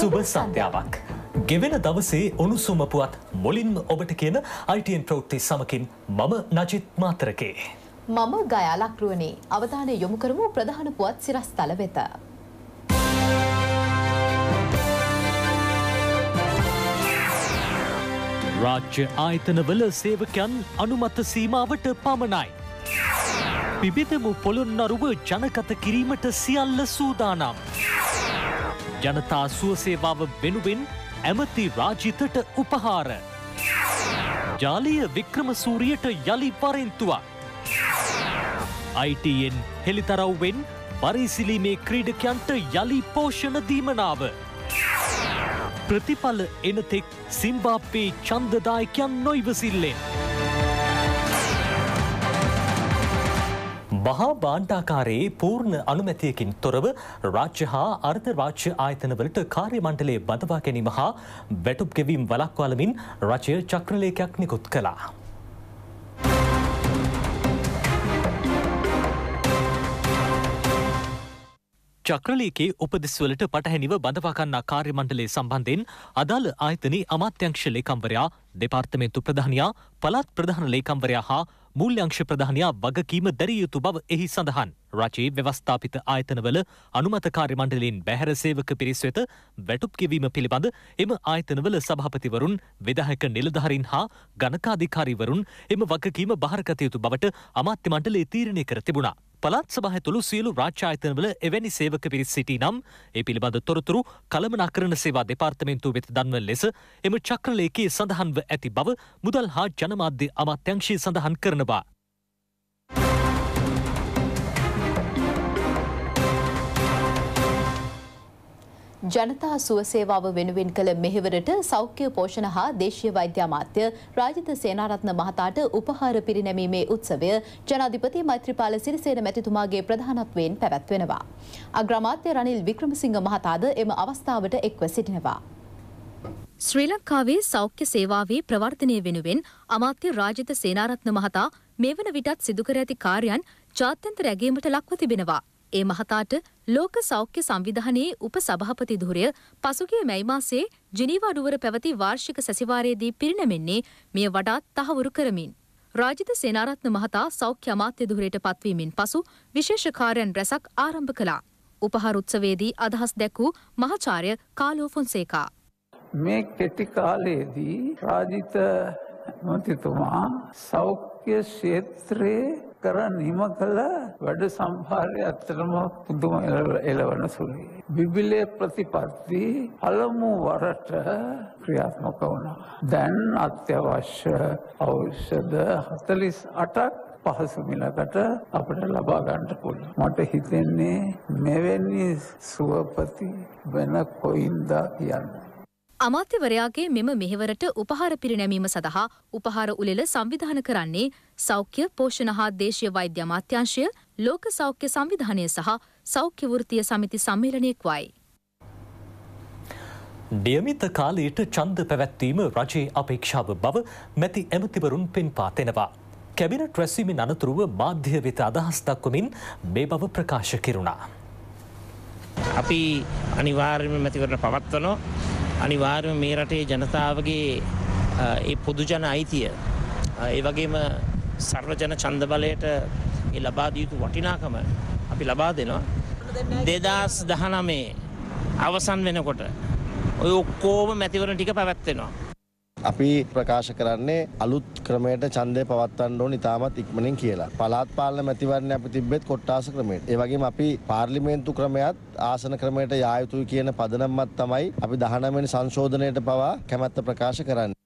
සුබ සන්ධ්‍යාවක්. ගෙවෙන දවසේ උණුසුමපුවත් මොලින්ම ඔබට කියන අයිටන් ප්‍රෞත්ති සමකින් මම නජිත් මාතරකේ. මම ගයාලක්රුවනේ අවධානය යොමු කරමු ප්‍රධාන පුවත් සිරස්තල වෙත. රාජ්‍ය ආයතනවල සේවකයන් අනුමත සීමාවට පමණයි. පිබිදමු පොළොන්නරුව ජනකත කිරීමට සියල්ල සූදානම්. ජනතා සුවසේවාව වෙනුවෙන් ඇමති රාජිතට උපහාර. ජාලීය වික්‍රමසූරියට යළි පරෙන්තුවක්. අයිටයෙන් හෙළිතරව්වෙන් පරිසිලීමේ ක්‍රීඩකයන්ට යළි පෝෂණ දීමනාව. ප්‍රතිඵල එනතෙක් සිම්බාප්පේ චන්දදායකයන් නොයිවසිල්ලෙන්. වහා බාණ්ඩාකාරයේ පූර්ණ අනුමැතියකින් තොරව රාජ්‍ය හා අර්ධරාජ්‍ය ආයතනවලට කාර්ය මණ්ඩලය බඳවා ගැනීම හා වැටුප් ගෙවීම් වලක්වාලමින් රජය චක්‍රලේඛයක් නිකුත් කළා. චක්‍රලේකේ උපදෙස්වලට පටහැනිව බඳවාකන්නා කාර්ය මණ්ඩලය සම්බන්ධයෙන් අදාළ ආයතනයේ අමාත්‍යංශ ලේකම්වරයා දෙපාර්තමේන්තු ප්‍රධානයා පළාත් ප්‍රධාන ලේකම්වරයා හා මුල්්‍යංශ ප්‍රධානයා වගකීම දැරියයුතු බව එහි සඳහන්. රජයේ ව්‍යවස්ථාපිත ආයතනවල අනුමතකාරි මණ්ඩලින් බැහැර සේවක පිරිස් වෙත වැටුප් කිවීම පිළිබඳ එම ආයතනවල සභාපතිවරුන් විදාහක නිලධහරින් හා ගණකාධිකාරිවරුන් එම වගකීම භාරකතයුතු බවට අමාත්‍ය මණ්ඩලේ තීරණය කර තිබුණා. පළත් සභහ තුළු සියලු රාචායතනවල එවැනි සේවක පිරිස් සිටි නම් ඒ පිළිබඳ තොරතුරු කළමනාකරන සේවා දෙපාර්තමෙන්න්තුව වෙත දන්වල් ලෙස එම චක්‍රලේකයේ සඳහන්ව ඇති බව මුදල් හා ජනමාධ්‍ය අමාත්‍යංශී සඳහන් කරනවා. ජනතා සුවසේවාව වෙනුවෙන් කළ මෙහෙවරට සෞඛ්‍ය පෝෂණ හා දේශීය වෛද්‍ය අමාත්‍ය රාජිත සේනාරත්න මහතාට උපහාර පිරිනැමීමේ උත්සවය ජනාධිපති මෛත්‍රීපාල සිරිසේන මැතිතුමාගේ ප්‍රධානත්වයෙන් පැවැත්වෙනවා. අග්‍රාමාත්‍ය රනිල් වික්‍රමසිංහ මහතාද එම අවස්ථාවට එක්ව සිටිනවා. ශ්‍රී ලංකාවේ සෞඛ්‍ය සේවාවේ ප්‍රවර්ධනය වෙනුවෙන් අමාත්‍ය රාජිත සේනාරත්න මහතා මේ වන විටත් සිදුකර ඇති කාර්යන් ජාත්‍යන්තර ඇගීමට ලක්ව තිබෙනවා. ඒ මහතාට ලෝක සෞඛ්‍ය සංවිධානයේ උප සභහපති ධුරය පසුගිය මැයි මාසේ ජිනීව අඩුවර පැවති වාර්ෂික සැසිවාරයේදී පිරිනැමෙන්නේ මෙය වඩාත් තහවුරු කරමින්. රාජිත සේනාරත්න මහතා සෞඛ්‍ය අමාත්‍ය දුරයට පත්වීමෙන් පසු විශේෂකාරයන් රැසක් ආරම්භ කළා. උපහරුත්සවේදී අදහස් දැක්වූ මහචාර්ය කාලෝ ෆොන්සේකා. මේ කෙටි කාලයේදී රාජිත මතිතුමා සෞඛ්‍ය ක්ෂේත්‍රයේ කරන් හිම කළා වැඩ සම්භාරය ඇත්තටම පුදුම එළවන සුළුයි. බිබිලේ ප්‍රතිපත්ති පළමු වරට ක්‍රියාත්මක වුණා. දැන් අත්‍යවශ්‍ය ඖෂධ 48ක් පහසු මිලකට අපට ලබා ගන්නට පුළුවන්. මට හිතෙන්නේ මෙවැනි සුවපති වෙන කොයින්ද කියන්නේ. අමාත්‍යවරයාගේ මෙම මෙහෙවරට උපහාර පිරිනැමීම සඳහා උපහාර උළෙල සංවිධාන කරන්නේ සෞඛ්‍ය පෝෂණ හා දේශීය වෛද්‍ය අමාත්‍යංශය ලෝක සෞඛ්‍ය සංවිධානය සහ සෞඛ්‍ය වෘත්තීය සමිති සම්මේලනයෙක්වයි. නියමිත කාලයට ඡන්ද පැවැත්වීම රජයේ අපේක්ෂාව බව මැති ඇමතිවරුන් පෙන්පා තෙනවා. කැබිනට් රැස්වීමෙන් අනතුරුව මාධ්‍ය වෙත අදහස් දක්වමින් මේ බව ප්‍රකාශ කෙරුණා. අපි අනිවාර්යම මැතිවරණ පවත්වනවා අනිවාර්ම මේ රටේ ජනතාවගේ ඒ පොදුජන අයිතිය ඒ වගේම සර්වජන චන්දබලයට ඒ ලබා දියුතු වටිනාකම අපි ලබා දෙනවා දෙදස් දහනමේ අවසන් වෙනකොට ඔය ඔක්කෝම මැතිවරණ ටික පැවැත්වෙනවා අපි ප්‍රකාශ කරන්නේ අලුත් ක්‍රමයට ඡන්දය පවත්වන්න ඕන ඉතාමත් ඉක්මනින් කියලා. පළාත් පාලන මැතිවරණ අපි තිබෙත් කොට්ටාස ක්‍රමයට. ඒ වගේම අපි පාර්ලිමේන්තු ක්‍රමයත් ආසන ක්‍රමයට යා යුතුයි කියන පදනමක් තමයි අපි 19 වෙනි සංශෝධනයට පවා කැමැත්ත ප්‍රකාශ කරන්නේ.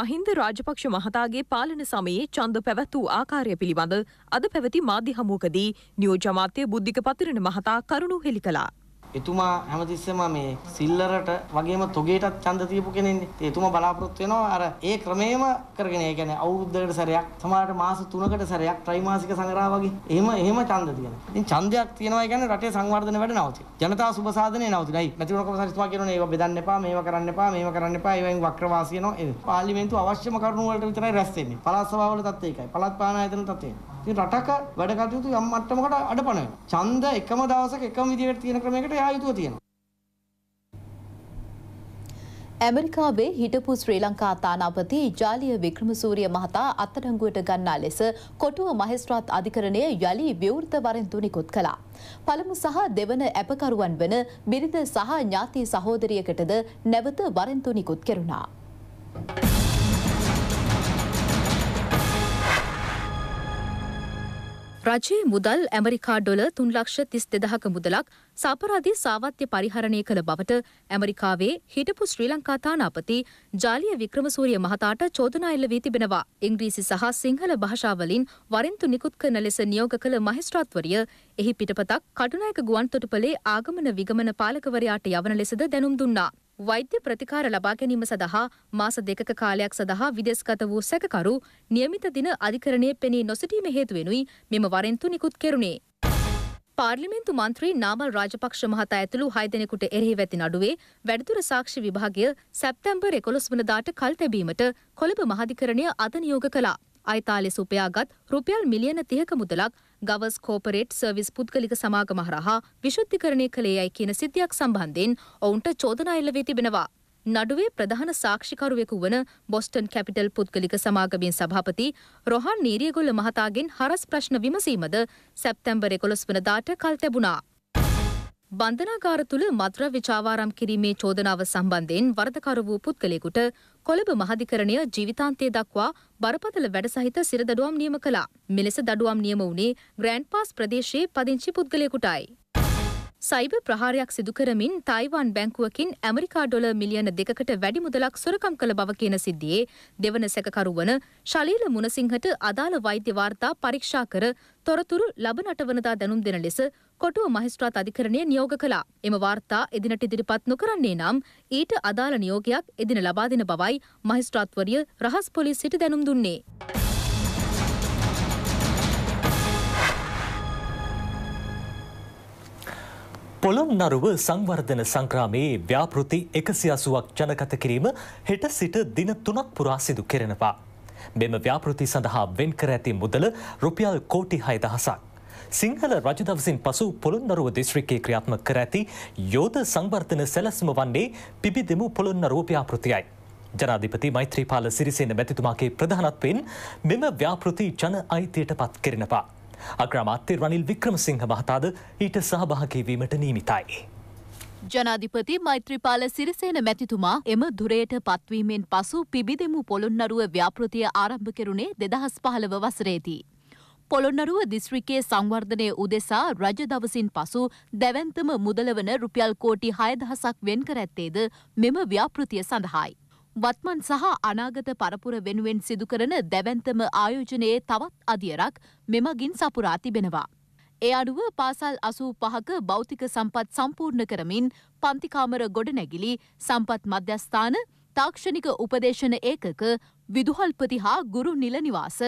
මහින්ද රාජපක්ෂ මහතාගේ පාලන සමයේ චන්ද පැවැත්වූ ආකාරය පිළිබඳ අද පැවති මාධ්‍ය හමුවකදී නියෝජමාත්‍ය බුද්ධික පතිරණ මහතා කරුණු හෙළි කළා. එතුමා හැමතිස්සෙම මේ සිල්ලරට වගේම තොගේටත් ඡන්ද තියපු කෙනෙන්නේ. එතුමා බලාපොරොත්තු වෙනවා අර ඒ ක්‍රමේම කරගෙන ඒ කියන්නේ අවුරුද්දකට සැරයක් සමහරට මාස 3කට සැරයක් ත්‍රිමාසික සංග්‍රහ වගේ. එහෙම එහෙම ඡන්ද තියෙනවා. ඉතින් ඡන්දයක් තියෙනවා කියන්නේ රටේ සංවර්ධන වැඩ නවතින. ජනතා සුබ සාධනේ නවතිනයි. මැතිවරණ කොමසාරිස්තුමා කියනෝනේ ඒවා බෙදන්න එපා, මේවා කරන්න එපා, මේවා කරන්න එපා, ඒවෙන් වක්‍රවාසියනෝ. පාර්ලිමේන්තුව අවශ්‍යම කරුණු වලට විතරයි රැස් වෙන්නේ. පළාත් සභාවල තත් ඒකයි. පළාත් පානායතන තත් ඒකයි. ඉතින් රටක වැඩ කටයුතු යම් මට්ටමකට අඩපණ වෙනවා. ඡන්ද එකම දවසක එකම විදිහකට තියෙන ක්‍රමයකට යා යුතුව තියෙනවා. ඇමරිකාවේ හිටපු ශ්‍රී ලංකා තානාපති ජාලිය වික්‍රමසූරිය මහතා අත්අඩංගුවට ගන්නා ලෙස කොටුව මහේස්ත්‍රාත් අධිකරණය යළි විවෘත වරෙන්තු නිකුත් කළා. පළමු සහ දෙවන ඇපකරුවන් වන බිරිඳ සහ ඥාති සහෝදරියකටද නැවත වරෙන්තු නිකුත් කෙරුණා. රජයේ මුදල් ඇමරිකා ඩොල තුන්ලක්ෂ තිස් දෙදහක මුදලක් සාපරාධී සාවත්‍ය පරිහරණය කළ බවට ඇමරිකාවේ හිටපු ශ්‍රී ලංකා තානාපති ජාලිය වික්‍රමසූරිය මහතාට චෝදනා එල්ල වී තිබෙනවා. ඉංග්‍රීසි සහ සිංහල භාෂාවලින් වරින්තු නිකුත් කරන ලෙස නියෝග කළ මහිස්ත්‍රාත්වරිය එහි පිටපතක් කටුනායක ගුවන්තොටුපලේ ආගමන විගමන පාලකවරයාට යවන ලෙසද දැනුම් දුන්නා. වෛද්‍ය ප්‍රතිකාර ලබා ගැනීම සඳහා මාස දෙකක කාලයක් සඳහා විදෙස්ගත වූ සැකකරු නියමිත දින අධිකරණයේ පෙනී නොසිටීම හේතුවෙනුයි මෙම වරෙන්තු නිකුත් කෙරුණේ. පාර්ලිමේන්තු මන්ත්‍රී නාමල් රාජපක්ෂ මහතා ඇතුළු හය දෙනෙකුට එරෙහි වැති නඩුවේ වැඩිදුර සාක්ෂි විභාගය සැප්තැම්බර් එකොළොස් වනදාට කල් තැබීමට කොළඹ මහධිකරණය අද නියෝග කළා. අයිතාලෙ සුපයාගත් රුපියල් මිලියන තිහක මුදලක් ගවස් කෝපරේට් සර්විස් පුද්ගලික සමාගම හරහා විශුද්ධිකරණය කළේ යයි කියන සිද්ධියක් සම්බන්ධයෙන් ඔවුන්ට චෝදනා එල්ල වී තිබෙනවා. නඩුවේ ප්‍රධාන සාක්ෂිකරුවෙකු වන බොස්ටන් කැපිටල් පුද්ගලික සමාගමින් සභාපති රොහන් නීරියගොල්ල මහතාගෙන් හරස් ප්‍රශ්න විමසීමද සැප්තැම්බර් එකොළොස් වනදාට කල් තැබුණා. බන්ධනාගාර තුළ මද්‍රව්‍ය චාවාරම් කිරීමේ චෝදනාව සම්බන්ධයෙන් වරදකර වූ පුද්ගලෙකුට කොළඹ මහධිකරණය ජීවිතාන්තය දක්වා බරපතල වැඩ සහිත සිරදඩුවම් නියම කළා. මෙලෙස දඩුවම් නියම වුණේ ග්‍රෑන්ඩ් පාස් ප්‍රදේශයේ පදිංචි පුද්ගලයෙකුටයි. සයිබ ප්‍රහාරයක් සිදුකරමින් තයිවාන් බැංකුවකින් ඇමරිකා ඩොල මිලියන දෙකට වැඩි මුදලක් සොරකම් කළ බව කියන සිද්ධියේ දෙවන සැකකරුවන ශලීල මුණසිංහට අදාළ වෛද්‍ය වාර්තා පරීක්ෂා කර තොරතුරු ලබනට වනදා දැනුම් දෙන ලෙස කොටුව මහිස්ත්‍රාත් අධිකරණය නියෝග කළා. එම වාර්තා එදිනට ඉදිරිපත් නොකරන්නේ නම් ඊට අදාළ නියෝගයක් එදින ලබා දෙන බවයි මහිස්ත්‍රාත්වරිය රහස් පොලිසියට දැනුම් දුන්නේ. පොළොන්නරුව සංවර්ධන සංක්‍රාමයේ ව්‍යාපෘති එකසි අසුවක් ජනගත කිරීම හෙට සිට දින තුනක් පුරා සිදු කෙරෙනවා. මෙම ව්‍යාපෘති සඳහා වෙන් කර ඇති මුදල රුපියල් කෝටි හයදහසක්. සිංහල රජදවසින් පසු පොළොන්නරුව දිස්ත්‍රික්කේ ක්‍රියාත්ම කර ඇති යෝධ සංවර්ධන සැලස්ම වන්නේ පිබිදෙමු පොළොන්නරුව ව්‍යාපෘතියයි. ජනාධිපති මෛත්‍රීපාල සිරිසේන මැතිතුමාගේ ප්‍රධානත්වෙන් මෙම ව්‍යාපෘති ජන අයිතියට පත් කරෙනවා. අග්‍රාමාත්‍ය රනිල් වික්‍රමසිංහ මහතාද ඊට සහභාගීවීමට නීමිතයි. ජනාධිපති මෛත්‍රීපාල සිරිසේන මැතිතුමා එම දුරයට පත්වීමෙන් පසු පිබිදෙමු පොළොන්නරුව ව්‍යාපෘතිය ආරම්භ කෙරුණේ දෙදහස් පහළව වසරේදී. පොළොන්නරුව දිස්ත්‍රිකේ සංවර්ධනය උදෙසා රජ දවසින් පසු දැවන්තම මුදලවන රුපියල් කෝටි හයදහසක් වෙන් කර ඇත්තේද මෙම ව්‍යාපෘතිය සඳහායි. වත්මන් සහ අනාගත පරපුර වෙනුවෙන් සිදුකරන දැවැන්තම ආයෝජනයේ තවත් අදියරක් මෙමගින් සපුරා තිබෙනවා. ඒ අනුව පාසල් අසූ පහක බෞතික සම්පත් සම්පූර්ණ කරමින් පන්තිකාමර ගොඩනැගිලි සම්පත් මධ්‍යස්ථාන තාක්ෂණික උපදේශන ඒකක විදුහල්පති හා ගුරු නිලනිවාස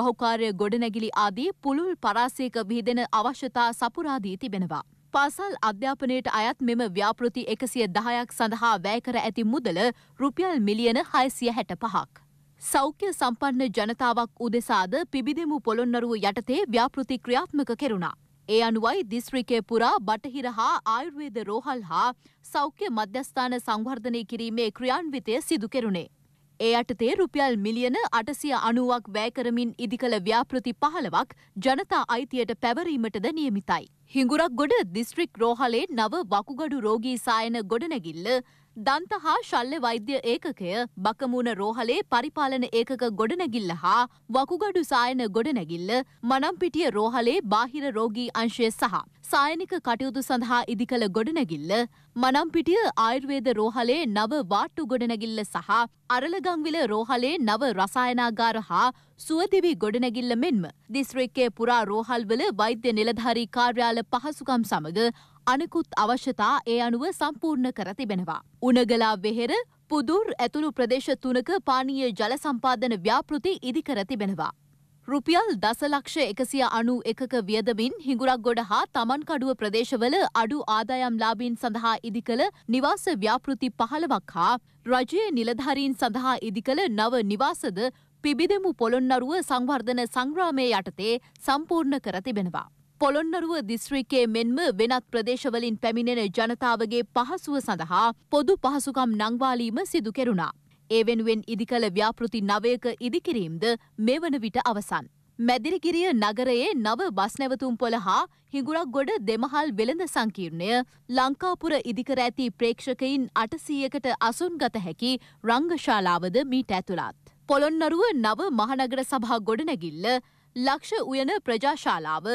බහුකාරය ගොඩනැගිලි ආදී පුළුල් පරාසයක විහිදෙන අවශ්‍යතා සපුරාදී තිබෙනවා. පාසල් අධ්‍යාපනයට අයත් මෙම ව්‍යාපෘති එකසිය දහයක් සඳහා වැෑකර ඇති මුදල රුපියල් මිලියන හයසිය හැට පහක්. සෞඛ්‍ය සම්පන්න ජනතාවක් උදෙසාද පිබිදිමු පොළොන්නරුව යටතේ ව්‍යාපෘති ක්‍රියාත්මක කෙරුණා. ඒ අනුවයි දිස්ත්‍රිකය පුරා බටහිර හා ආයුර්වේද රෝහල් හා සෞඛ්‍ය මධ්‍යස්ථාන සංවර්ධනය කිරීමේ ක්‍රියාන්විතය සිදු කෙරුණේ. ඒ අටතේ රුපියල් මිලියන අටසිය අනුවක් වැෑකරමින් ඉදිකළ ව්‍යාපෘති පහළවක් ජනතා අයිතියට පැවරීමටද නියමිතයි. හිඟුරක් ගොඩ දිස්ත්‍රික් රෝහලේ නව වකුගඩු රෝගී සායන ගොඩනැගිල්ල දන්ත හා ශල්්‍ය වෛද්‍ය ඒකකය බකමුණ රෝහලේ පරිපාලන ඒකක ගොඩනැගිල්ල හා වකුගඩු සායන ගොඩනැගිල්ල මනම්පිටිය රෝහලේ බාහිර රෝගී අංශය සහ. සායනික කටයුතු සඳහා ඉදිකළ ගොඩනැගිල්ල මනම්පිටිය ආයර්වේද රෝහලේ නව වාට්ටු ගොඩනැගිල්ල සහ අරලගංවිල රෝහලේ නව රසායනාගාර හා සුවදිවි ගොඩනැගිල්ල මෙන්ම දිස්ත්‍රික්කේ පුරා රෝහල්වල වෛද්‍ය නිලධාරී කාර්යාල පහසුකම් සමඟ අනෙකුත් අවශ්‍යතා ඒ අනුව සම්පූර්ණ කර තිබෙනවා. උනගලා වෙහෙර පුදුර් ඇතුළු ප්‍රදේශ තුනක පානීය ජල සම්පාදන ව්‍යාපෘති ඉදිකර තිබෙනවා. රුපියල් දසලක්ෂ එකසිය අනු එකක වියදමින් හිඟුරක් ගොඩ හා තමන්කඩුව ප්‍රදේශවල අඩු ආදායම් ලාබීන් සඳහා ඉදිකළ නිවාස ව්‍යාපෘති පහළවක් හා රජයේ නිලධාරීන් සඳහා ඉදිකළ නව නිවාසද පිබිදෙමු පොළොන්නරුව සංවර්ධන සංග්‍රාමය යටතේ සම්පූර්ණ කර තිබෙනවා. පොළොන්නරුව දිස්ත්‍රික්කයේ මෙන්ම වෙනත් ප්‍රදේශවලින් පැමිණෙන ජනතාවගේ පහසුව සඳහා පොදු පහසුකම් නංවාලීම සිදු කෙරුණා. ඒ වෙනුවෙන් ඉදිකළ ව්‍යාපෘති නවයක ඉදිකිරීම්ද මෙවන විට අවසන්. මැදිරිගිරිය නගරයේ නව බස් නැවතුම් පොළ හා හිඟුරක් ගොඩ දෙමහල් වෙළඳ සංකීර්ණය ලංකාපුර ඉදිකර ඇති ප්‍රේක්ෂකයින් අටසීයකට අසුන්ගත හැකි රංගශාලාවද මීට ඇතුළත්. පොළොන්නරුව නව මහනගර සභා ගොඩනැගිල්ල ලක්ෂ උයන ප්‍රජාශාලාව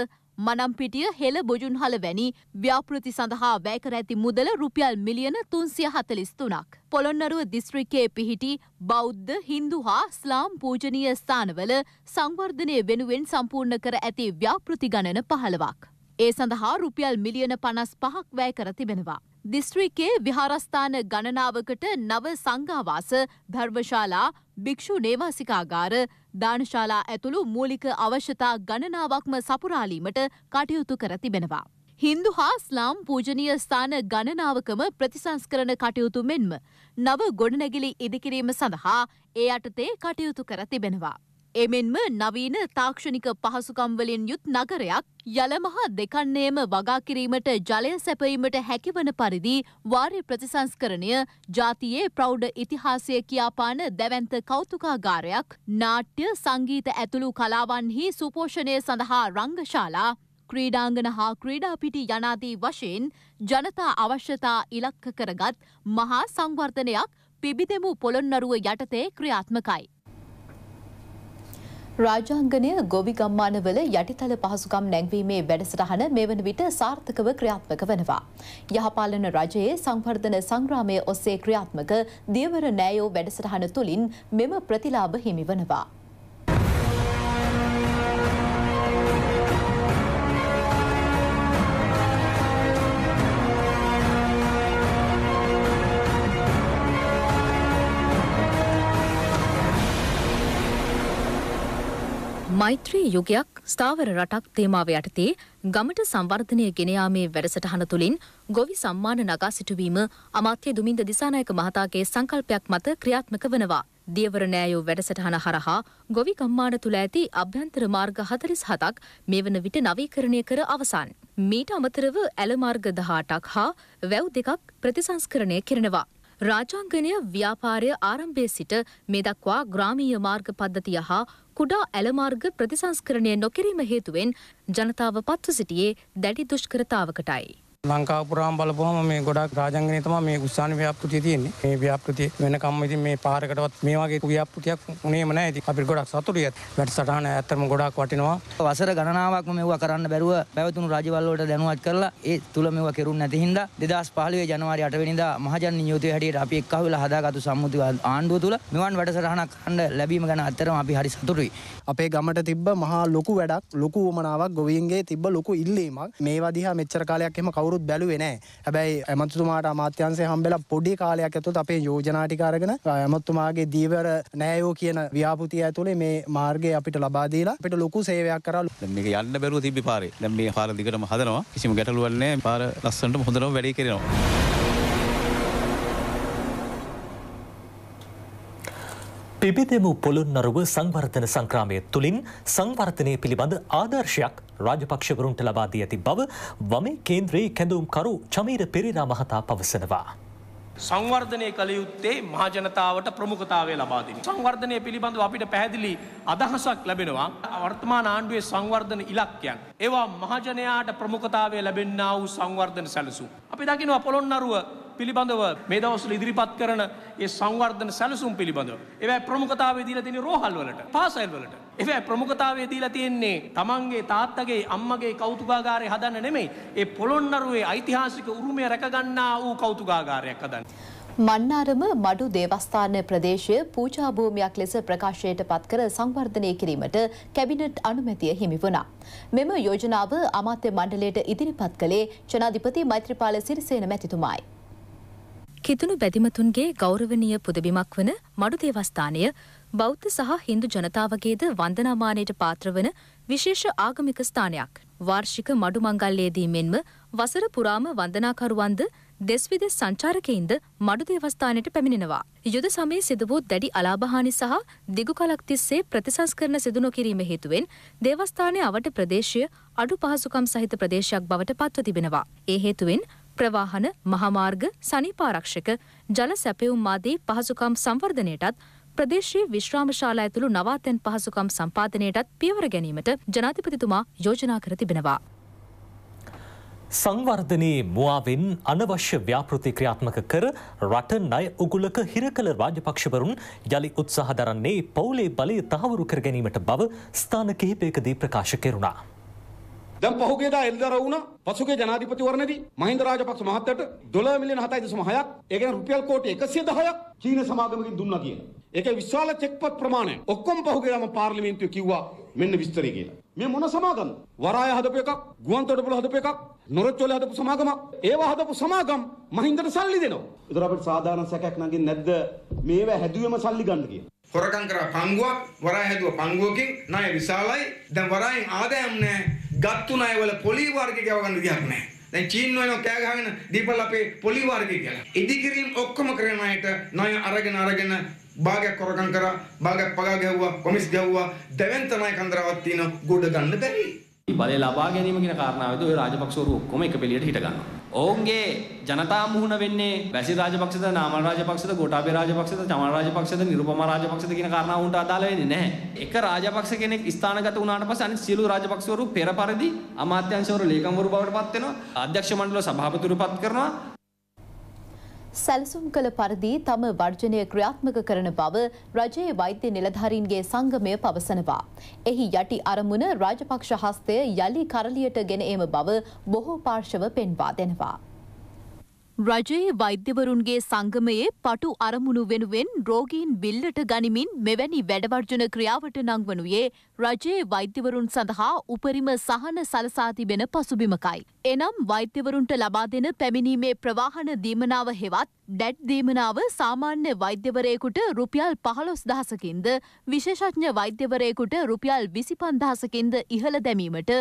මනම්පිටිය හෙළ බොජුන්හල වැනි ව්‍යාපෘති සඳහා වැෑකර ඇති මුදල රුපියල් මිලියන තුන්සිය හතලිස් තුනක්. පොළොන්නරුව දිස්ත්‍රිකයේ පිහිටි බෞද්ධ හින්දු හා ස්ලාම් පූජනීය ස්ථානවල සංවර්ධනය වෙනුවෙන් සම්පූර්ණ කර ඇති ව්‍යාපෘති ගණන පහළවක්. ඒ සඳහා රුපියල් මිලියන පනස් පහක් වැය කර තිබෙනවා. දිස්ත්‍රිකේ විහාරස්ථාන ගණනාවකට නව සංඝාවාස ධර්මශාලා භික්‍ෂු නේවාසිකාගාර දානශාලා ඇතුළු මූලික අවශ්‍යතා ගණනාවක්ම සපුරාලීමට කටයුතු කර තිබෙනවා. හින්දු හා ස්ලාම් පූජනීය ස්ථාන ගණනාවකම ප්‍රතිසංස්කරන කටයුතු මෙන්ම නව ගොඩනැගිලි ඉදිකිරීම සඳහා ඒ අටතේ කටයුතු කර තිබෙනවා. එමෙන්ම නවීන තාක්ෂණික පහසුකම්වලින් යුත් නගරයක් යළමහා දෙකන්නේම වගාකිරීමට ජලය සැපීමට හැකිවන පරිදි වාර්ය ප්‍රතිසංස්කරණය ජාතියේ ප්‍රෞඩ ඉතිහාසය කියාපාන දැවන්ත කෞතුකාගාරයක් නාට්‍ය සංගීත ඇතුළු කලාවන්හි සුපෝෂණය සඳහා රංගශාලා ක්‍රීඩාංගන හා ක්‍රීඩාපිටි යනාදී වශයෙන් ජනතා අවශ්‍යතා ඉලක්ක කරගත් මහා සංවර්ධනයක් පිබිදෙමු පොළොන්නරුව යටතේ ක්‍රියාත්මකයි. රාජාංගනය ගොවිගම්මානවල යටිතල පහසුකම් නැංවීමේ වැඩසටහන මේ වන විට සාර්ථකව ක්‍රියාත්මක වනවා. යහපාලන රජයේ සංවර්ධන සංග්‍රාමය ඔස්සේ ක්‍රියාත්මක දියවර නෑයෝ වැඩසටහන තුළින් මෙම ප්‍රතිලාභ හිමි වනවා. මෛත්‍රී යුගයක් ස්ථාවර රටක් තේමාව යටතේ ගමට සංවර්ධනය ගෙනයාමේ වැඩසටහන තුළින් ගොවි සම්මාන නගා සිටුවීම අමාත්‍ය දුමින්ද දිසානායක මහතාගේ සංකල්පයක් මත ක්‍රියාත්මක වනවා. දියවර නෑයෝ වැඩසටහන හරහා ගොවි ගම්මාන තුළ ඇති අභ්‍යන්තර මාර්ග හතරිස් හතක් මේ වන විට නවීකරණය කර අවසන්. මීට අමතරව ඇලමාර්ග දහටක් හා වැව් දෙකක් ප්‍රතිසංස්කරණය කරනවා. රාජාංගනය ව්‍යාපාරය ආරම්භය සිට මේ දක්වා ග්‍රාමීය මාර්ග පද්ධතිය හා කුඩා ඇලමාර්ග ප්‍රතිසංස්කරණය නොකිරීම හේතුවෙන් ජනතාව පත්ව සිටියේ දැඩි දුෂ්කරතාවකටයි. ලංකාපුරාම් බලපුහම මේ ගොඩක් රාජංගනය තම මේ උත්සාන ව්‍යාපෘතිය තියෙන්නේ මේ ව්‍යාපෘතිය වෙනකම් ඉතින් මේ පාරකටවත් මේ වගේ ව්‍යාපෘතියක් උනේම නැහැ ඉතින් අපිට ගොඩක් සතුටුයි වැඩ සටහන ඇත්තම ගොඩක් වටිනවා වසර ගණනාවක්ම මෙවුවා කරන්න බැරුව පැවතුණු රජවල් වලට දැනුවත් කරලා ඒ තුල මෙවුවා කෙරුන්නේ නැති හින්දා 2015 ජනවාරි 8 වෙනිදා මහජන නියෝතයේ හැටියට අපි එක්ක වෙලා හදාගත්තු සම්මුති ආණ්ඩුව තුල මෙවන් වැඩසටහනක් කරන්න ලැබීම ගැන අත්‍තරම අපි හරි සතුටුයි අපේ ගමට තිබ්බ මහා ලොකු වැඩක් ලොකු වමනාවක් ගොවීන්ගේ තිබ්බ ලොකු ඉල්ලීමක් මේවා දිහා මෙච්චර කාලයක් එහෙම කවුරු කවරුත් බැලුවේ නෑ හැබැයි ඇමතුමාට අමාත්‍යන්සේ හම්බෙලා පොඩි කාලයක් ඇතුත් අපේ යෝජනාටිකාරගෙන ඇමත්තුමාගේ දීවර නෑයෝ කියන ව්‍යාපතිය ඇතුළේ මේ මාර්ගය අපිට ලබාදීලා පිට ලොකු සේවයක් කරල් මේක යන්න බැරුව තිබි පාරේ දැම් මේ පාරදිකට හදනවා කිසිම ගැටලුවන්නේ පාර ලස්සට හොඳනව වැඩි කරෙනවා. පිබිදෙමු පොළොන්නරුව සංවර්ධන සංක්‍රාමය තුළින් සංවර්ධනය පිළිබඳ ආදර්ශයක් රාජපක්ෂවරුන්ට ලබා දී ඇති බව වමේ කේන්ද්‍රයේ කැඳවුම්කරු චමීර පෙරේරා මහතා පවසනවා. සංවර්ධනය කළ යුත්තේ මහජනතාවට ප්‍රමුඛතාවය ලබා දෙන. සංවර්ධනය පිළිබඳව අපිට පැහැදිලි අදහසක් ලැබෙනවා. වර්තමාන ආණ්ඩුවේ සංවර්ධන ඉලක්කයන්. ඒවා මහජනයාට ප්‍රමුඛතාවය ලැබෙන්නා වූ සංවර්ධන සැලසුම්. අපි දකිනවා පොළොන්නරුව පිළිබඳව මේ දවසල ඉදිරිපත් කරන ඒ සංවර්ධන සැලසුම් පිළිබඳව. එවැ ප්‍රමුඛතාවේ දීලා තියෙන රෝහල් වලට, පාසල් වලට. එවැ ප්‍රමුඛතාවේ දීලා තියෙන්නේ තමන්ගේ තාත්තගේ අම්මගේ කෞතුකාගාරය හදන්න නෙමෙයි. ඒ පොළොන්නරුවේ ඓතිහාසික උරුමය රැකගන්නා වූ කෞතුකාගාරයක් හදන්න. මන්නාරම මඩු දේවස්ථාන ප්‍රදේශය පූජා භූමියක් ලෙස ප්‍රකාශයට පත්කර සංවර්ධනය කිරීමට කැබිනට් අනුමැතිය හිමි වුණා. මෙම යෝජනාව අමාත්‍ය මණ්ඩලයට ඉදිරිපත් කළේ ජනාධිපති මෛත්‍රීපාල සිරිසේන මැතිතුමායි. කිතුුණු බැතිමතුන්ගේ ගෞරවනීය පුදබිමක් වන මඩු දේවස්ථානය බෞද්ධ සහ හින්දු ජනතාවගේද වන්දනාමානයට පාත්‍රවන විශේෂ ආගමික ස්ථානයක්. වාර්ෂික මඩු මංගල්ලයේදී මෙන්ම වසර පුරාම වන්දනාකරුවන්ද දෙස්විදෙස් සංචාරකයින්ද මඩු දේවස්ථානයට පැමිණෙනවා. යුද සමයේ සිදු වූ දැඩි අලාභහානි සහ දිගු කලක් තිස්සේ ප්‍රතිසංස්කරණ සිදු නොකිරීම හේතුවෙන් දේවස්ථානයේ අවට ප්‍රදේශය අඩු පහසුකම් සහිත ප්‍රදේශයක් බවට පත්ව තිබෙනවා. ඒ හේතුවෙන් ප්‍රවාහන මහමාර්ග සනීපාරක්ෂක ජල සැපයුම් ආදී පහසුකම් සංවර්ධනයටත් ප්‍රදේශයේ විශ්‍රාමශාලා ඇතුළු නවාතැන් පහසුකම් සම්පාදනයටත් පියවර ගැනීමට ජනාධිපතිතුමා යෝජනා කර තිබෙනවා. සංවර්ධනයේ මුවාවෙන් අනවශ්‍ය ව්‍යාපෘති ක්‍රියාත්මක කර රට ණය උගුලක හිර කළ රාජපක්ෂවරුන් යළි උත්සාහ දරන්නේ පවුලේ බලය තහවුරු කර ගැනීමට බව ස්ථාන කිහිපයකදී ප්‍රකාශ කෙරුණා. දැන් පහුගේදා එල්දර වුණ පසුගේ ජනාධිපතිවරණදී මහින්ද රාජපක්ෂ මහත්තයට 12 මිලියන 7.6ක් ඒ කියන්නේ රුපියල් කෝටි 110ක් චීන සමාගමකින් දුන්නා කියලා. ඒකේ විශාල චෙක්පත් ප්‍රමාණය ඔක්කොම පහුගේදාම පාර්ලිමේන්තුවේ කිව්වා මෙන්න විස්තරය කියලා. මේ මොන සමාගම්? වරාය හදපු එකක්, ගුවන්තොටුපළ හදපු එකක්, නොරොච්චෝල හදපු සමාගමක්. ඒවා හදපු සමාගම් මහින්දට සල්ලි දෙනවා. ඒතර අපිට සාධාරණ සැකයක් නැගින් නැද්ද? මේවා හැදුවෙම සල්ලි ගන්න කියලා. හොරකම් කරා පංගුවක්, වරාය හැදුවා පංගුවකින් ණය විශාලයි. දැන් වරායෙන් ආදායම් නැහැ. ගත්තු ණය වල පොලි වර්ග ගවගන්න විදියක් නැහැ. දැන් චීන් වෙනවා කෑ ගහගෙන දීපල් අපේ පොලි වර්ගය කියලා. ඉදිකිරීම ඔක්කොම කරන අයට ණය අරගෙන අරගෙන භාගයක් කරගම් කරා භාගයක් පගා ගැව්වා කොමිස් ගැව්වා දැවෙන් තමයි කන්දරාවක් තියෙන ගොඩ ගන්න බැරි. බලය ලබා ගැනීම කියන කාරණාවේදී ওই රාජපක්ෂවරු ඔක්කොම එක පිළියෙට හිට ගන්නවා. ඔවුන්ගේ ජනතා මුහුණ වෙන්නේ වැසි රාජපක්ෂද නාමල් රාජපක්ෂද ගෝඨාභය රාජපක්ෂද චමල් රාජපක්ෂද නිරුපම රාජපක්ෂද කියන කාරණා උන්ට අදාළ වෙන්නේ නැහැ. එක රාජපක්ෂ කෙනෙක් ස්ථානගත වුණාට පස්සේ අනිත් සියලු රාජපක්ෂවරු පෙර පරිදි අමාත්‍යංශවරු ලේකම්වරු බවට පත් වෙනවා. අධ්‍යක්ෂ මණ්ඩල සභාපතිවරු පත් කරනවා. සැලසුම් කළ පරිදි තම වර්ජනය ක්‍රියාත්මක කරන බව රජයේ වෛද්‍ය නිලධාරීන්ගේ සංගමය පවසනවා. එහි යටි අරමුණ රාජපක්ෂ හස්තය යළි කරලියට ගෙන ඒම බව බොහෝ පාර්ශව පෙන්වා දෙනවා. රජයේ වෛද්‍යවරුන්ගේ සංගමයේ පටු අරමුණු වෙනුවෙන් රෝගීන් බිල්ලට ගනිමින් මෙවැනි වැඩවර්ජන ක්‍රියාවට නංවනුයේ රජයේ වෛද්‍යවරුන් සඳහා උපරිම සහන සලසා තිබෙන පසුබිමකයි. එනම් වෛද්‍යවරුන්ට ලබා දෙන පැමිණීමේ ප්‍රවාහන දීමනාව හෙවත් ඩැට් දීමනාව සාමාන්‍ය වෛද්‍යවරයෙකුට රුපියල් පහළොස් දහසකින්ද විශේෂඥ වෛද්‍යවරයෙකුට රුපියල් විසිපන්දහසකින්ද ඉහළ දැමීමට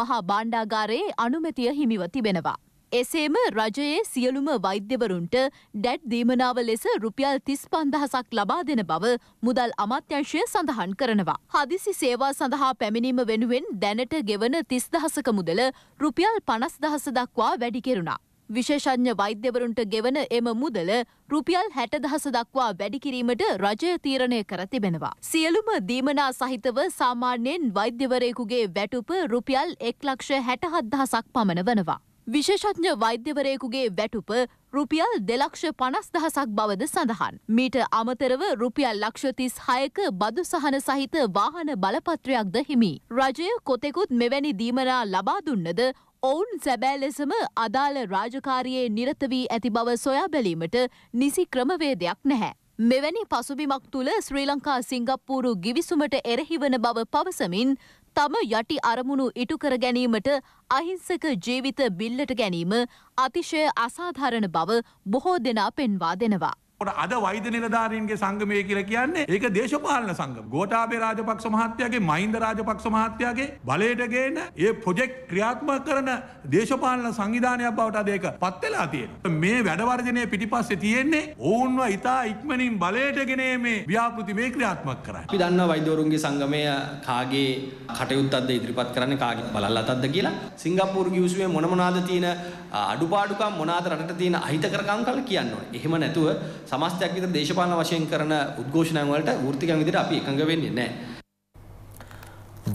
මහා බාණ්ඩාගාරයේ අනුමැතිය හිමිව තිබෙනවා. එසේම රජයේ සියලුම වෛද්‍යවරුන්ට ඩැට් දීමනාව ලෙස රුපියල් තිස් පන්දහසක් ලබා දෙන බව මුදල් අමාත්‍යංශය සඳහන් කරනවා. හදිසි සේවා සඳහා පැමිණීම වෙනුවෙන් දැනට ගෙවන තිස්දහසක මුදල රුපියල් පනස්දහස දක්වා වැඩි කෙරුණා. විශේෂඥ වෛද්‍යවරුන්ට ගෙවන එම මුදල රුපියල් හැටදහස දක්වා වැඩිකිරීමට රජය තීරණය කර තිබෙනවා. සියලුම දීමනා සහිතව සාමාන්‍යයෙන් වෛද්‍යවරයෙකුගේ වැටුප රුපියල් එක් ලක්ෂ හැටහත්දහසක් පමණ වනවා. විශේෂඥ වෛද්‍යවරයෙකුගේ වැටුප රුපියල් දෙලක්ෂ පනස් දහසක් බවද සඳහන්. මීට අමතරව රුපියල් ලක්ෂතිස් හයක බදු සහන සහිත වාහන බලපත්‍රයක්ද හිමි. රජය කොතෙකුත් මෙවැනි දීමනා ලබා දුන්නද ඔවුන් සැබෑ ලෙසම අදාළ රාජකාරයේ නිරත වී ඇති බව සොයා බැලීමට නිසි ක්‍රමවේදයක් නැහැ. මෙවැනි පසුබිමක් තුළ ශ්‍රී ලංකා සිංගප්පූරු ගිවිසුමට එරෙහිවන බව පවසමින් තම යටි අරමුණු ඉටු කර ගැනීමට අහිංසක ජීවිත බිල්ලට ගැනීම අතිශය අසාධාරණ බව බොහෝ දෙනා පෙන්වා දෙනවා. ට අද වෛද නිලධාරීන්ගේ සංගමය කියල කියන්නේ ඒක දේශපාලන සංග ගෝටාබේ රාජපක්ෂ මහත්තයාගේ මහින්ද රාජපක්ෂ මහත්තයාගේ බලයටගේන ඒ පොජෙක් ක්‍රියාත්ම කරන දේශපාලන සංවිධානයක් බවට දේක පත්වෙලා තියෙන මේ වැඩවර්ජනය පිටිපස්සේ තියෙන්නේ ඔවුන්ව ඉතා ඉක්මනින් බලයටගෙන මේ ව්‍යාපෘති මේ ක්‍රියාත්මක් කර අපි දන්න වෛදවරුන්ගේ සංගමය කාගේ කටයුත්තද ඉදිරිපත් කරන්න කාගේ බලල්ලතත්ද කියලා සිංගප්පූර් ගියවසුවේ මොනමනාද තියෙන අඩුපාඩුකම් මොනාද රට තියෙන අහිතකරකම් කල කියන්න එහෙම නැතුව සමස්තයක් විතර දේශපාලන වශයෙන් කරන උද්ඝෝෂණයන් වලට වෘත්තිකයන් විදිහට අපි එකඟ වෙන්නේ නැහැ.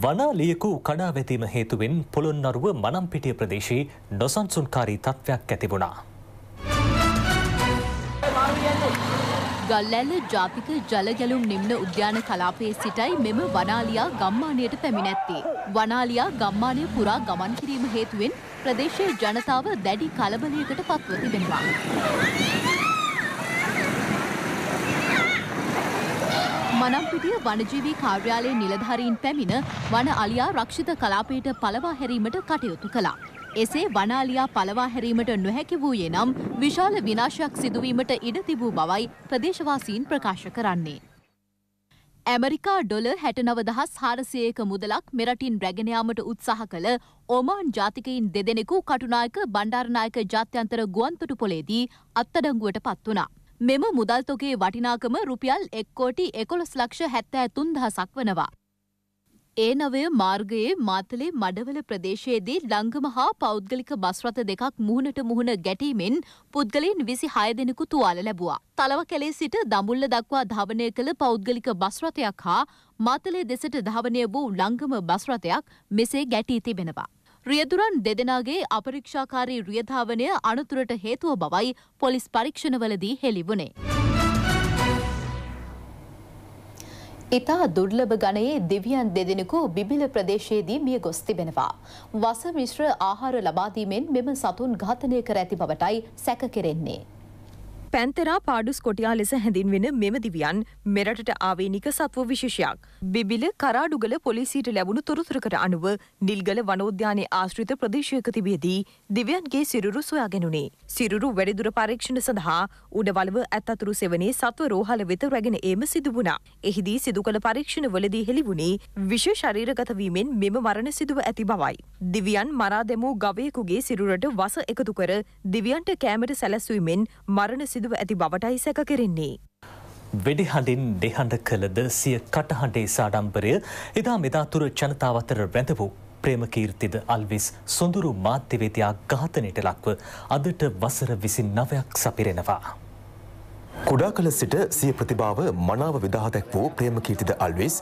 වනාලියකු කඩාවැතීම හේතුවෙන් පොළොන්නරුව මනම්පිටිය ප්‍රදේශයේ නොසන්සුන්කාරී තත්ත්වයක් ඇතිබුණා. ගල්ලැල්ල ජාතික ජලගැලුම් නිම්න උද්‍යාන කලාපයේ සිටයි මෙම වනාලියා ගම්මානයට පැමිණැත්තේ. වනාලියා ගම්මානය පුරා ගමන් කිරීම හේතුවෙන් ප්‍රදේශයේ ජනතාව දැඩි කලබලයකට පත්ව තිබෙනවා. මනම්පිටිය වනජීවී කාර්යාලයේ නිලධාරීන් පැමිණ වන අලියා රක්ෂිත කලාපයට පලවා හැරීමට කටයුතු කළා. එසේ වනාලියා පලවා හැරීමට නොහැකි වූයේ නම් විශාල විනාශයක් සිදුවීමට ඉඩ තිබූ බවයි ප්‍රදේශවාසීන් ප්‍රකාශ කරන්නේ. ඇමරිකා ඩොල හැටනවදහස් හාරසයක මුදලක් මෙරටින් රැගෙනයාමට උත්සාහ කළ ඕමාන් ජාතිකයින් දෙදෙනෙකු කටුනායක බණ්ඩාරනායක ජාත්‍යන්තර ගුවන්තොටු පොලේදී අත්තඩංගුවට පත් වනා. මෙම මුදල්තොගේ වටිනාකම රුපියල් එක්කෝටි එකොළොස් ලක්ෂ හැත්තෑ තුන්දහසක් වනවා. ඒ නවය මාර්ගයේ මාතලේ මඩවල ප්‍රදේශයේදී ලංගම හා පෞද්ගලික බස්රථ දෙකක් මුහුණට මුහුණ ගැටීමෙන් පුද්ගලයන් විසි හය දෙනෙකු තුවාල ලැබවා. තලව කැලේ සිට දමුල්ල දක්වා ධාවනය කළ පෞද්ගලික බස්රථයක් හා මාතලේ දෙසට ධාවනය වූ ලංගම බස්රථයක් මෙසේ ගැටී තිබෙනවා. රියදුරන් දෙදෙනාගේ අපරීක්ෂාකාරී රියධාවනය අනතුරට හේතුව බවයි පොලිස් පරීක්ෂණවලදී හෙළිවුණේ. ඉතා දුර්ලභ ගණයේ දෙවියන් දෙදෙනෙකු බිබිල ප්‍රදේශයේදී මිය ගොස් තිබෙනවා. වස මිශ්‍ර ආහාර ලබාදීමෙන් මෙම සතුන් ඝාතනය කර ඇති බවටයි සැක කෙරෙන්නේ. පැන්තරා පාඩුස් කොටියා ලෙස හැඳින්වෙන මෙම දිවියන් මෙරටට ආවේනික සත්ව විශේෂයක්. බිබිල කරාඩුගල පොලිසියට ලැබුණු තොරතුරකට අනුව නිල්ගල වනෝද්‍යානයේ ආශ්‍රිත ප්‍රදේශයක තිබියදී දිවයන්ගේ සිරුරු සොයාගෙනුනේ. සිරුරු වැඩිදුර පරීක්ෂණ සඳහා උඩවලව ඇත්තතුරු සෙවනේ සත්ව රෝහල වෙත රැගෙන ඒම සිදු වුණා. එහිදී සිදු කළ පරීක්ෂණවලදී හෙළි වුණේ විශ ශරීරගත වීමෙන් මෙම මරණ සිදුව ඇති බවයි. දිවියන් මරා දැමූ ගවයෙකුගේ සිරුරට වස එකතු කර දිවියන්ට කෑමට සැලැස්වීමෙන් මරණ සිදු පැහැදිලිව ඇති බවටයි සැක කෙරෙන්නේ. වෙඩිහඬින් දෙහඬ කළද සිය කටහඬේ සාඩම්බරය එදා මෙදාතුර ජනතාව අතර රැඳ වූ ප්‍රේමකීර්තිද අල්විස් සොඳුරු මාධ්‍යවේදයා ඝාතනයට ලක්ව අදට වසර විසි නවයක් සපිරෙනවා. කුඩා කල සිට සිය ප්‍රතිභාව මනාව විදාහ දැක්වූ ප්‍රේමකීර්තිද අල්විස්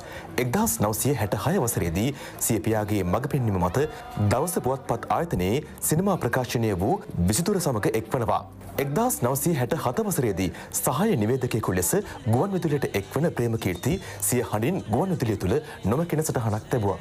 එක්දහස් නවසය හැට හය වසරේදී සියපියාගේ මඟ පෙන්වීම මත දවස පුවත්පත් ආයතනයේ සිනමා ප්‍රකාශනය වූ විසිතුර සමඟ එක්වනවා. එක්දස් නවසී හැට හතවසරේදී සහය නිවේදකෙකු ලෙස ගුවන් විතුලට එක්වන ප්‍රේමකීර්ති සිය හඬින් ගුවන් විතුලිය තුළ නොම කෙන සටහනක් තැබවා.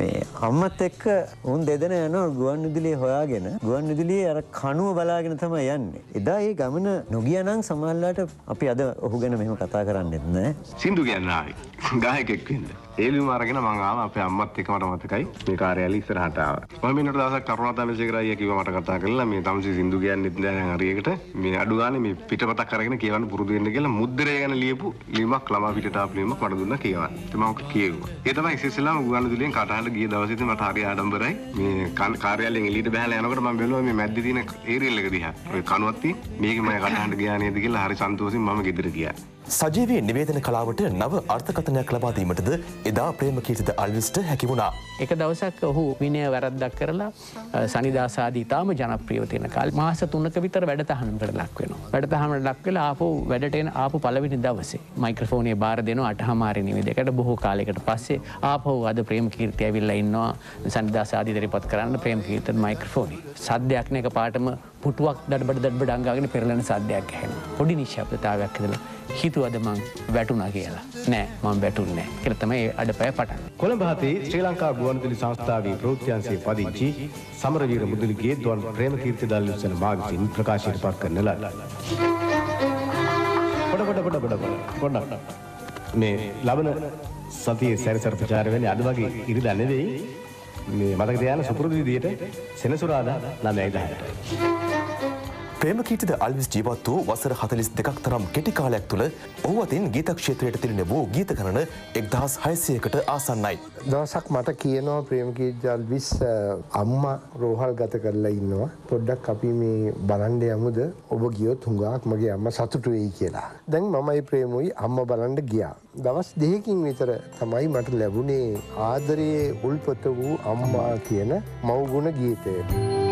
මේ අම්මත් එක්ක උන් දෙදෙන යන ගුවන් විදුලිය හොයාගෙන ගුවන් විදුලිය අර කනුව බලාගෙන තම යන්නේ. එදා ඒ ගමන නොගියනම් සමල්ලාට අපි අද ඔහු ගැන මෙම කතා කරන්න එත්න සිින්දු ගැන්නාව ගායකෙක් වන්න. ඒලු අරගෙන මංආාව අප අම්මත් එක මට මතකයි මේ කාරයාලි සරහටාව පමිට දස කරුණතාම සේකරය කිව මට කතා කරලා මේ තමසි සිින්දු ගැන් නිදන හරියකට මේ අඩුගන මේ පිටපත කරගෙන කියවන පුරදුවෙන්න කියලා මුද්දරය ගැන ලියපු ලිමක් ළමා පිටාපලීම පටදුන්න කියවන්න තමක් කියව. එතම ඉස්සෙල්ලාම ගුවන් දුලියෙන් කටහන එදාට ගිය දවසේ ඉතින් මට හරි ආඩම්බරයි. මේ කාර්යාලයෙන් එළියට බහලා යනකොට මම බැලුවා මේ මැද්දේ තියෙන ඒරියල් එක දිහා. ඔය කණුවක් තියෙන. මේකේ මම කඩහඬ ගියා නේද කියලා හරි සන්තෝෂෙන් මම ගෙදර ගියා. සජීවී නිවේදන කලාවට නව අර්ථකථනයක් ලබාදීමටද එදා ප්‍රේමකීර්තිද අල්විස්ට හැකි වුණා. එක දවසක් ඔහු විනය වැරද්දක් කරලා සනිදාසාදී තාම ජනප්‍රියව තියෙන කාල මාස තුන්නක විතර වැඩතහනම් කර ලක් වෙනවා. වැඩතහමට ලක්වෙලා ආපු වැඩටෙන් ආපු පළවෙනි දවසේ මයික්‍රෆෝනය බාර දෙන අටහමාරය නිවිදකට බොහෝ කාලෙකට පස්සේ ආපහු අද ප්‍රේම කීර්ති ඇවිල්ල ඉන්නවා සනිදාසාධීදරි පත් කරන්න ප්‍රේම කීර්තන් මයික්‍රෆෝනි සද්‍යයක්නයක පාටම පුටුවක් දඩබට දඩ ඩංගාගෙන පෙරලන සද්‍යයක් හැන පොඩි නිශ්ශප්තාවයක් දල හිතුවදමං වැටුනා කියලා නෑ මං වැටුන්නෑ කරතමයි අඩ පය පටන්. කොළඹහතේ ශ්‍රී ලංකා ගුවන්තුලි සංස්ථාවේ ප්‍රෘතියන්සේ පදිංචි සමරවීර මුදුලිගේ දුවන් ප්‍රේම කීර්ති දල්ලුසන මාගසින් ප්‍රකාශයට පත් කරන ලල. ගොඩ ගොඩ ගොඩ ගොඩ ගොඩ මේ ලබන සතිය සැරිසර ප්‍රචාර වෙන්නේ අද වගේ ඉරිදා නෙවෙයි මේ මතක තියාගන්න සුපුරුදු විදියට සෙනසුරාදා 9:10ට. ප්‍රේමකීර්තිද අල්විස් ජීවත් වූ වසර 42ක් තරම් කෙටි කාලයක් තුළ ඔහු අතින් ගීත ක්ෂේත්‍රයට තිළිණ වූ ගීත ගණන 1600කට ආසන්නයි. දවසක් මට කියනවා ප්‍රේමකීර්ති අල්විස් අම්මා රෝහල් ගත කරලා ඉන්නවා. පොඩ්ඩක් අපි මේ බලන්න යමුද? ඔබ ගියොත් හුඟක් මගේ අම්මා සතුටු වෙයි කියලා. දැන් මමයි ප්‍රේමුයි අම්මා බලන්න ගියා. දවස් දෙකකින් විතර තමයි මට ලැබුණේ ආදරයේ උල්පත වූ අම්මා කියන මව්ගුණ ගීතය.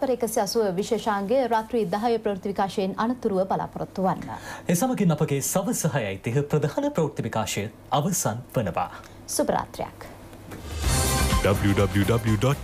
තත්පර එකසි අසුව විශේෂාන්ගේ රාත්‍රී දහය ප්‍රෘති විකාශයෙන් අනතුරුව බලාපොරොත්තු වන්න. එසමගින් අපගේ සවසහයයි තිහ ප්‍රධාන ප්‍රෘති විකාශය අවසන් වනවා. සුභරාත්‍රයක්. www.ipnnews.lk